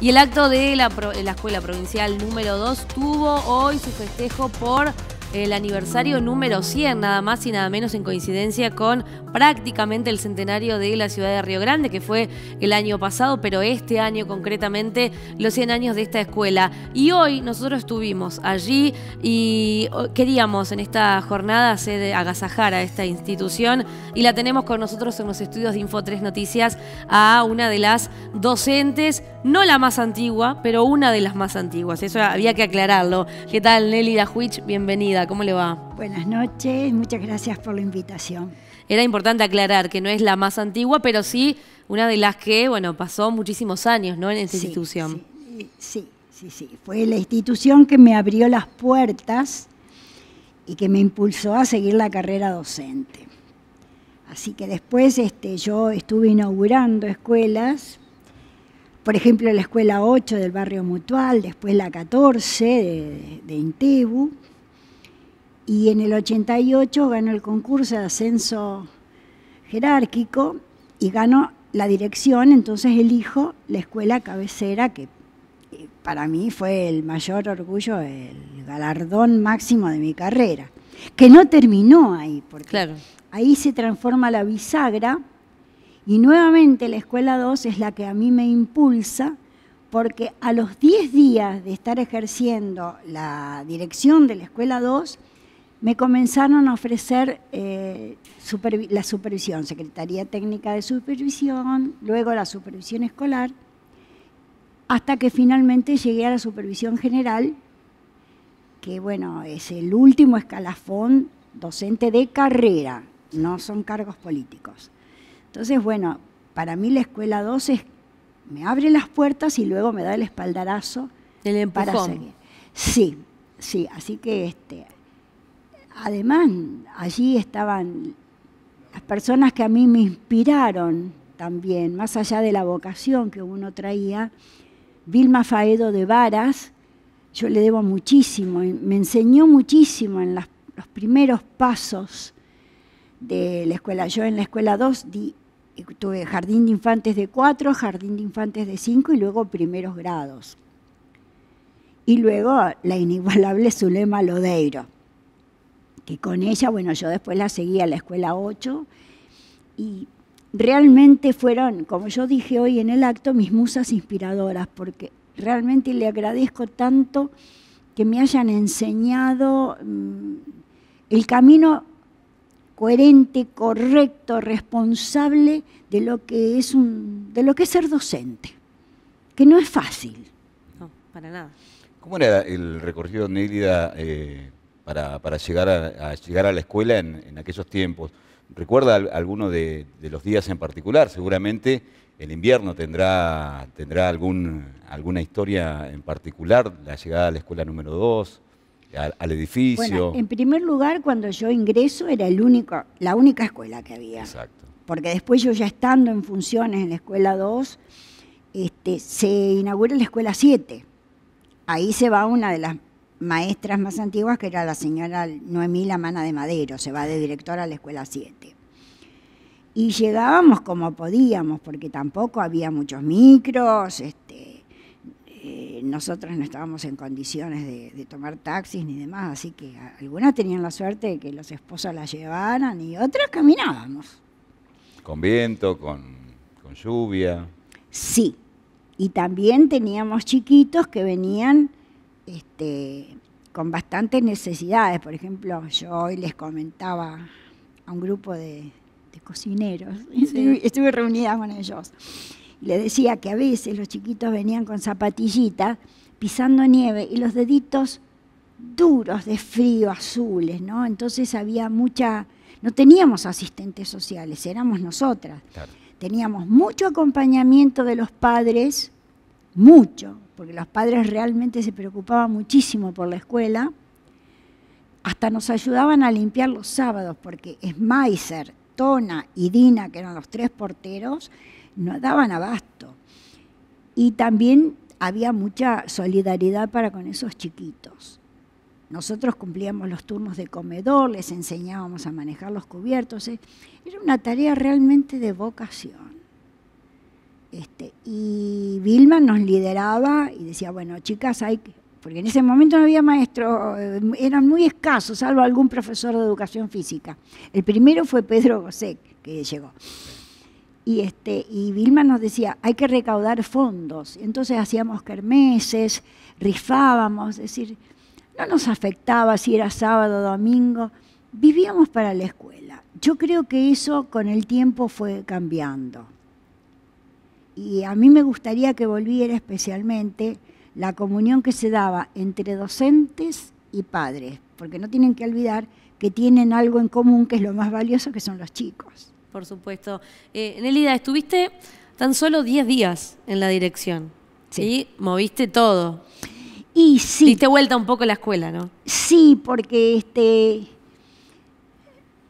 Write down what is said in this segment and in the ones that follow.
Y el acto de la, Escuela Provincial número 2 tuvo hoy su festejo por el aniversario número 100, nada más y nada menos en coincidencia con prácticamente el centenario de la ciudad de Río Grande, que fue el año pasado, pero este año concretamente los 100 años de esta escuela. Y hoy nosotros estuvimos allí y oh, queríamos en esta jornada hacer agasajar a esta institución y la tenemos con nosotros en los estudios de Info 3 Noticias a una de las docentes, no la más antigua, pero una de las más antiguas. Eso había que aclararlo. ¿Qué tal, Nelly Dajuich? Bienvenida. ¿cómo le va? Buenas noches, muchas gracias por la invitación. Era importante aclarar que no es la más antigua, pero sí una de las que, bueno, pasó muchísimos años, En esa institución. Sí, sí, sí, Fue la institución que me abrió las puertas y que me impulsó a seguir la carrera docente. Así que después este, yo estuve inaugurando escuelas, por ejemplo la escuela 8 del barrio Mutual, después la 14 de, de, y en el 88 ganó el concurso de ascenso jerárquico y ganó la dirección, entonces elijo la escuela cabecera, que eh, para mí fue el mayor orgullo, el galardón máximo de mi carrera, que no terminó ahí, porque ahí se transforma la bisagra y nuevamente la escuela 2 es la que a mí me impulsa, porque a los 10 días de estar ejerciendo la dirección de la escuela 2, me comenzaron a ofrecer eh, la supervisión, Secretaría Técnica de Supervisión, luego la supervisión escolar, hasta que finalmente llegué a la supervisión general, que bueno, es el último escalafón docente de carrera, no son cargos políticos. Entonces, bueno, para mí la escuela 2 es, me abre las puertas y luego me da el espaldarazo el para seguir. Sí, sí, así que este, además allí estaban las personas que a mí me inspiraron también, más allá de la vocación que uno traía, Vilma Faedo de Varas, yo le debo muchísimo, me enseñó muchísimo en los primeros pasos de la escuela. Yo en la escuela 2 tuve jardín de infantes de 4, jardín de infantes de 5 y luego primeros grados. Y luego la inigualable Zulema Lodeiro que con ella, bueno, yo después la seguí a la escuela 8 y realmente fueron, como yo dije hoy en el acto, mis musas inspiradoras, porque realmente le agradezco tanto que me hayan enseñado mm, el camino coherente, correcto, responsable de lo que es un, de lo que ser docente, que no es fácil. No, para nada. ¿Cómo era el recorrido Nélida eh, para, llegar, a, llegar a la escuela en, aquellos tiempos. ¿Recuerda alguno de, los días en particular? Seguramente el invierno tendrá, tendrá algún, alguna historia en particular, la llegada a la escuela número 2, al, edificio. Bueno, en primer lugar, cuando yo ingreso era el único, la única escuela que había. Exacto. Porque después yo ya estando en funciones en la escuela 2, este, se inaugura la escuela 7. Ahí se va una de las maestras más antiguas, que era la señora Noemí Mana de Madero, se va de directora a la escuela 7. Y llegábamos como podíamos, porque tampoco había muchos micros, este, eh, nosotros no estábamos en condiciones de, tomar taxis ni demás, así que algunas tenían la suerte de que los esposos las llevaran y otras caminábamos. Con viento, con, con lluvia. Sí, y también teníamos chiquitos que venían este, con bastantes necesidades. Por ejemplo, yo hoy les comentaba a un grupo de, cocineros, estuve, reunida con ellos, y les decía que a veces los chiquitos venían con zapatillitas pisando nieve y los deditos duros de frío, azules, ¿no? Entonces había mucha, no teníamos asistentes sociales, éramos nosotras. Teníamos mucho acompañamiento de los padres, mucho, porque los padres realmente se preocupaban muchísimo por la escuela. Hasta nos ayudaban a limpiar los sábados, porque Schmeiser, Tona y Dina, que eran los tres porteros, nos daban abasto. Y también había mucha solidaridad para con esos chiquitos. Nosotros cumplíamos los turnos de comedor, les enseñábamos a manejar los cubiertos. Eh. Era una tarea realmente de vocación. Este, y Vilma nos lideraba y decía, bueno, chicas, hay que... Porque en ese momento no había maestros, eh, eran muy escasos, salvo algún profesor de educación física. El primero fue Pedro Gosek, que llegó. Y, este, y Vilma nos decía, hay que recaudar fondos. Entonces hacíamos kermeses, rifábamos, es decir, no nos afectaba si era sábado, o domingo, vivíamos para la escuela. Yo creo que eso con el tiempo fue cambiando y a mí me gustaría que volviera especialmente la comunión que se daba entre docentes y padres, porque no tienen que olvidar que tienen algo en común que es lo más valioso, que son los chicos. Por supuesto. Eh, Nelida, estuviste tan solo 10 días en la dirección sí. moviste todo. Y sí. Diste vuelta un poco la escuela, ¿no? Sí, porque este,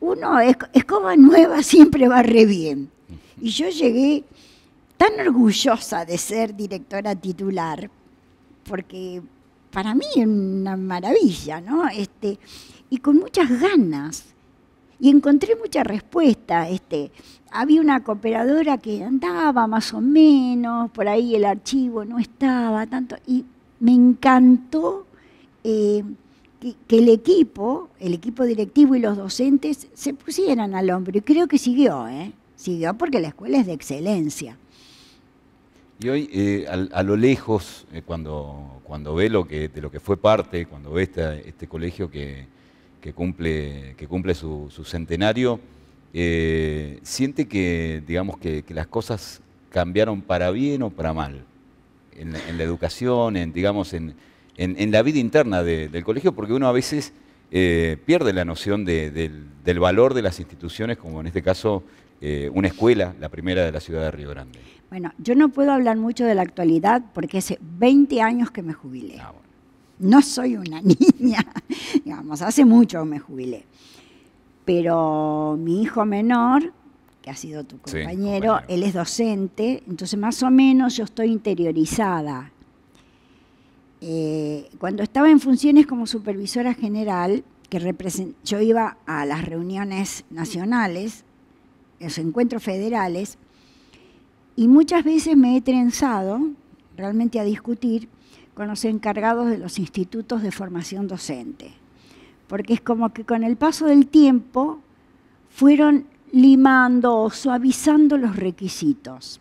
uno, como nueva siempre va re bien. Y yo llegué tan orgullosa de ser directora titular, porque para mí es una maravilla, ¿no? Este, y con muchas ganas. Y encontré mucha respuesta. Este, había una cooperadora que andaba más o menos, por ahí el archivo no estaba tanto, y me encantó eh, que, el equipo, el equipo directivo y los docentes se pusieran al hombro, y creo que siguió, ¿eh? siguió porque la escuela es de excelencia. Y hoy, eh, a, lo lejos, eh, cuando, cuando ve lo que, de lo que fue parte, cuando ve este colegio que, cumple, que cumple su, centenario, eh, siente que, digamos, que, las cosas cambiaron para bien o para mal. En, la educación, en, digamos, en, en, la vida interna del colegio, porque uno a veces pierde la noción del valor de las instituciones, como en este caso eh, una escuela, la primera de la ciudad de Río Grande. Bueno, yo no puedo hablar mucho de la actualidad porque hace 20 años que me jubilé. Ah, no soy una niña, digamos, hace mucho me jubilé. Pero mi hijo menor, que ha sido tu compañero, él es docente, entonces más o menos yo estoy interiorizada. Eh, cuando estaba en funciones como supervisora general, que yo iba a las reuniones nacionales los encuentros federales, y muchas veces me he trenzado realmente a discutir con los encargados de los institutos de formación docente, porque es como que con el paso del tiempo fueron limando o suavizando los requisitos.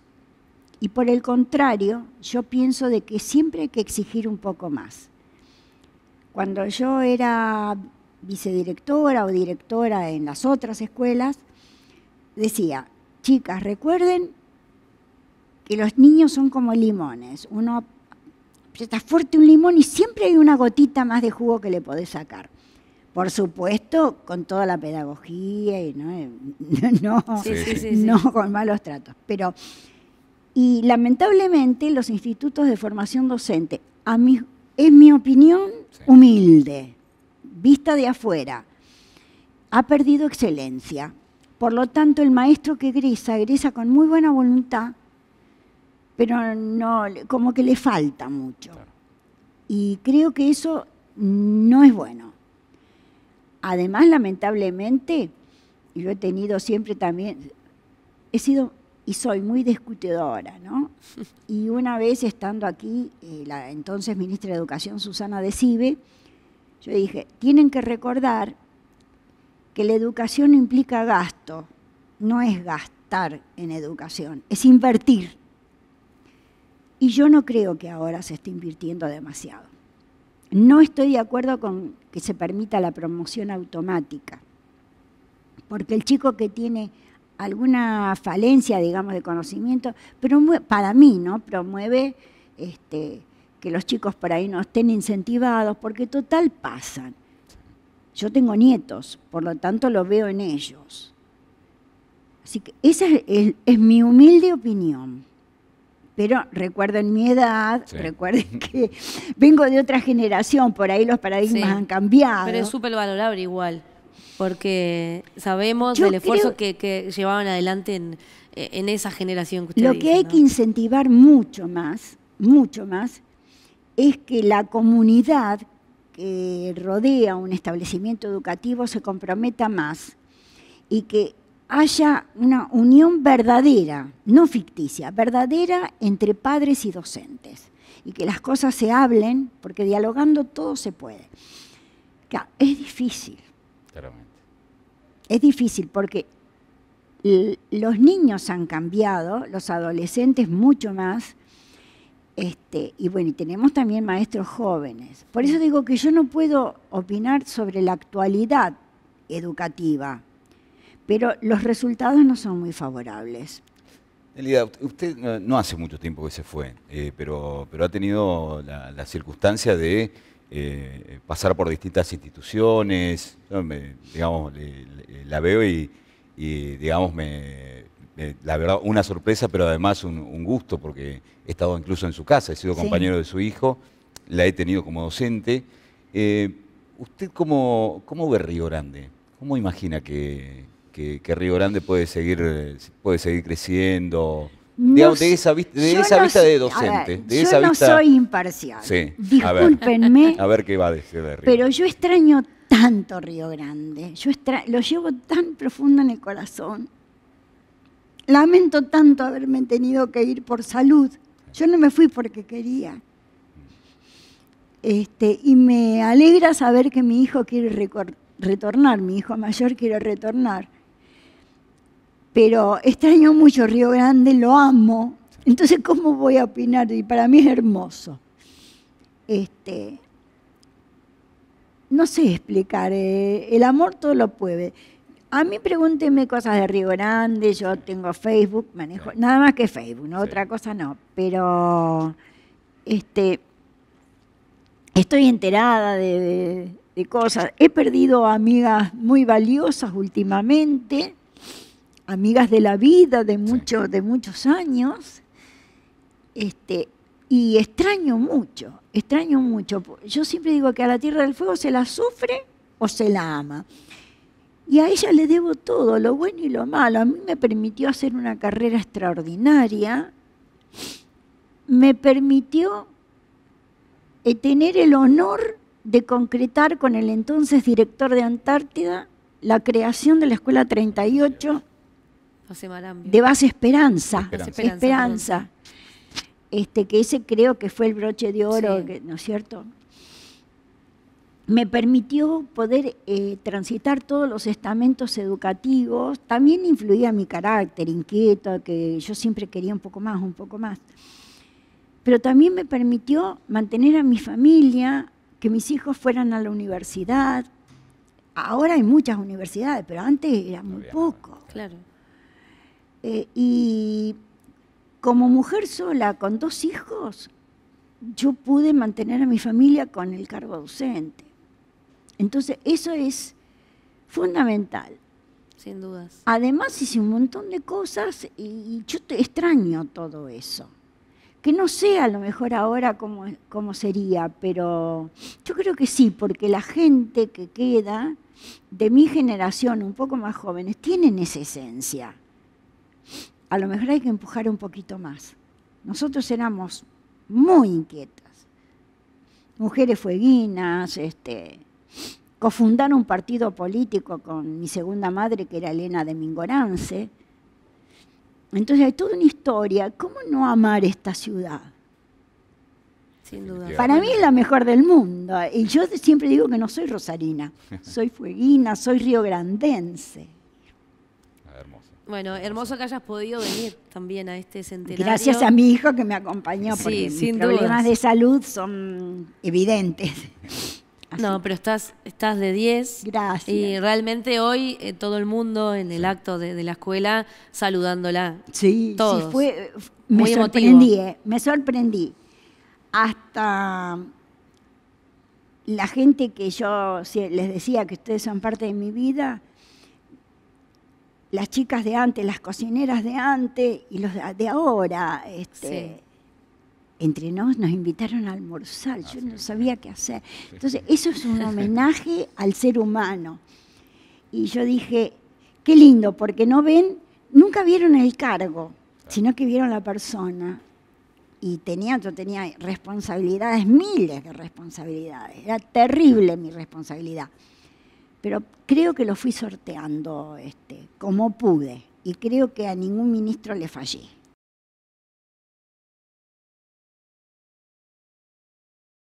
Y por el contrario, yo pienso de que siempre hay que exigir un poco más. Cuando yo era vicedirectora o directora en las otras escuelas, decía, chicas, recuerden que los niños son como limones. Uno está fuerte un limón y siempre hay una gotita más de jugo que le podés sacar. Por supuesto, con toda la pedagogía y no, con malos tratos. Pero, y lamentablemente los institutos de formación docente, a mi, es mi opinión humilde, vista de afuera, ha perdido excelencia por lo tanto, el maestro que egresa, egresa con muy buena voluntad, pero no, como que le falta mucho. Y creo que eso no es bueno. Además, lamentablemente, yo he tenido siempre también, he sido y soy muy discutidora, ¿no? Y una vez estando aquí, eh, la entonces ministra de Educación, Susana Decibe, yo dije, tienen que recordar que la educación implica gasto, no es gastar en educación, es invertir. Y yo no creo que ahora se esté invirtiendo demasiado. No estoy de acuerdo con que se permita la promoción automática, porque el chico que tiene alguna falencia, digamos, de conocimiento, pero para mí, ¿no? Promueve este, que los chicos por ahí no estén incentivados, porque total pasan. Yo tengo nietos, por lo tanto lo veo en ellos. Así que esa es, mi humilde opinión. Pero recuerden mi edad, recuerden que vengo de otra generación, por ahí los paradigmas han cambiado. Pero es súper valorable igual, porque sabemos el del esfuerzo que, llevaban adelante en, esa generación que Lo que hay que incentivar mucho más, mucho más, es que la comunidad que rodea un establecimiento educativo se comprometa más y que haya una unión verdadera, no ficticia, verdadera entre padres y docentes y que las cosas se hablen, porque dialogando todo se puede. es difícil. Es difícil porque los niños han cambiado, los adolescentes mucho más, este, y bueno, y tenemos también maestros jóvenes. Por eso digo que yo no puedo opinar sobre la actualidad educativa, pero los resultados no son muy favorables. Elida, usted no hace mucho tiempo que se fue, eh, pero, pero ha tenido la, circunstancia de eh, pasar por distintas instituciones. digamos, la veo y digamos, me, eh, la verdad, una sorpresa, pero además un, gusto, porque he estado incluso en su casa, he sido compañero de su hijo, la he tenido como docente. Eh, ¿Usted cómo, cómo, ve Río Grande? ¿Cómo imagina que, Río Grande puede seguir, puede seguir creciendo? de, esa, vista de, esa vista de docente. yo no soy imparcial. Discúlpenme. A ver, qué va a decir de Río. Pero yo extraño tanto Río Grande. Yo lo llevo tan profundo en el corazón lamento tanto haberme tenido que ir por salud. Yo no me fui porque quería. Este, y me alegra saber que mi hijo quiere retornar, mi hijo mayor quiere retornar. Pero extraño mucho Río Grande, lo amo. Entonces, ¿cómo voy a opinar? Y para mí es hermoso. Este, no sé explicar, eh, el amor todo lo puede. A mí pregúntenme cosas de Río Grande, yo tengo Facebook, manejo, nada más que Facebook, ¿no? otra cosa no, pero este, estoy enterada de, cosas. He perdido amigas muy valiosas últimamente, amigas de la vida de, de muchos años, este, y extraño mucho, extraño mucho. Yo siempre digo que a la Tierra del Fuego se la sufre o se la ama. Y a ella le debo todo, lo bueno y lo malo. A mí me permitió hacer una carrera extraordinaria, me permitió eh, tener el honor de concretar con el entonces director de Antártida la creación de la Escuela 38 de Base Esperanza. Esperanza. Este, que ese creo que fue el broche de oro, ¿no es cierto? me permitió poder eh, transitar todos los estamentos educativos. También influía mi carácter inquieto, que yo siempre quería un poco más, un poco más. Pero también me permitió mantener a mi familia, que mis hijos fueran a la universidad. Ahora hay muchas universidades, pero antes era muy poco. Claro. Eh, y como mujer sola, con dos hijos, yo pude mantener a mi familia con el cargo docente. Entonces, eso es fundamental. Sin dudas. Además, hice un montón de cosas y yo te extraño todo eso. Que no sé a lo mejor ahora cómo, sería, pero yo creo que sí, porque la gente que queda de mi generación, un poco más jóvenes, tienen esa esencia. A lo mejor hay que empujar un poquito más. Nosotros éramos muy inquietas. Mujeres fueguinas, este, fundar un partido político con mi segunda madre, que era Elena de Mingorance. Entonces hay toda una historia. ¿Cómo no amar esta ciudad? Sin duda. Para mí es la mejor del mundo. Y yo siempre digo que no soy rosarina, soy fueguina, soy riograndense. Ah, bueno, hermoso que hayas podido venir también a este centenario. Gracias a mi hijo que me acompañó, porque sin mis problemas de salud son evidentes. No, pero estás, estás de 10. Gracias. Y realmente hoy eh, todo el mundo en el acto de, la escuela saludándola. Sí, todos. Eh, Muy sorprendí, eh, me sorprendí. Hasta la gente que yo les decía que ustedes son parte de mi vida, las chicas de antes, las cocineras de antes y los de ahora, este, entre nos nos invitaron a almorzar, yo no sabía qué hacer. Entonces, eso es un homenaje al ser humano. Y yo dije, qué lindo, porque no ven, nunca vieron el cargo, sino que vieron la persona. Y tenía, yo tenía responsabilidades, miles de responsabilidades. Era terrible mi responsabilidad. Pero creo que lo fui sorteando este, como pude. Y creo que a ningún ministro le fallé.